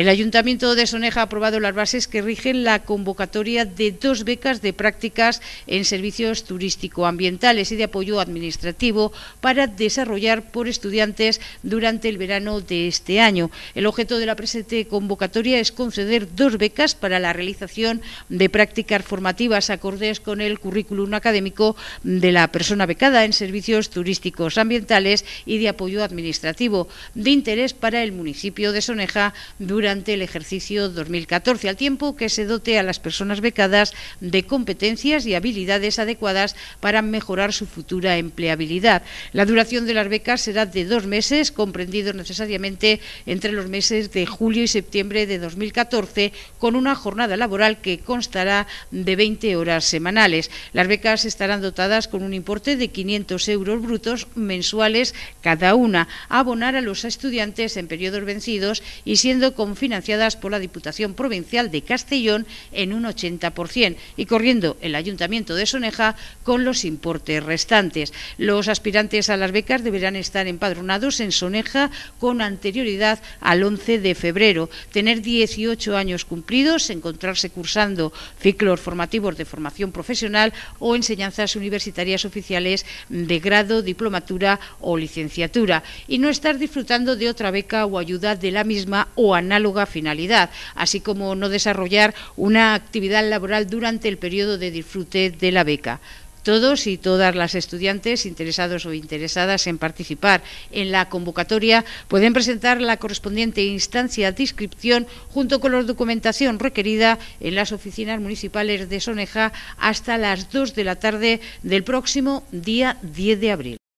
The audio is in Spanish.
El Ayuntamiento de Soneja ha aprobado las bases que rigen la convocatoria de dos becas de prácticas en servicios turístico-ambientales y de apoyo administrativo para desarrollar por estudiantes durante el verano de este año. El objeto de la presente convocatoria es conceder dos becas para la realización de prácticas formativas acordes con el currículum académico de la persona becada en servicios turísticos ambientales y de apoyo administrativo de interés para el municipio de Soneja durante durante el ejercicio 2014, al tiempo que se dote a las personas becadas de competencias y habilidades adecuadas para mejorar su futura empleabilidad. La duración de las becas será de dos meses, comprendido necesariamente entre los meses de julio y septiembre de 2014, con una jornada laboral que constará de 20 horas semanales. Las becas estarán dotadas con un importe de 500 euros brutos mensuales cada una, a abonar a los estudiantes en periodos vencidos y siendo con financiadas por la Diputación Provincial de Castellón en un 80% y corriendo el Ayuntamiento de Soneja con los importes restantes. Los aspirantes a las becas deberán estar empadronados en Soneja con anterioridad al 11 de febrero, tener 18 años cumplidos, encontrarse cursando ciclos formativos de formación profesional o enseñanzas universitarias oficiales de grado, diplomatura o licenciatura y no estar disfrutando de otra beca o ayuda de la misma o análisis finalidad, así como no desarrollar una actividad laboral durante el periodo de disfrute de la beca. Todos y todas las estudiantes interesados o interesadas en participar en la convocatoria pueden presentar la correspondiente instancia de inscripción junto con la documentación requerida en las oficinas municipales de Soneja hasta las 2 de la tarde del próximo día 10 de abril.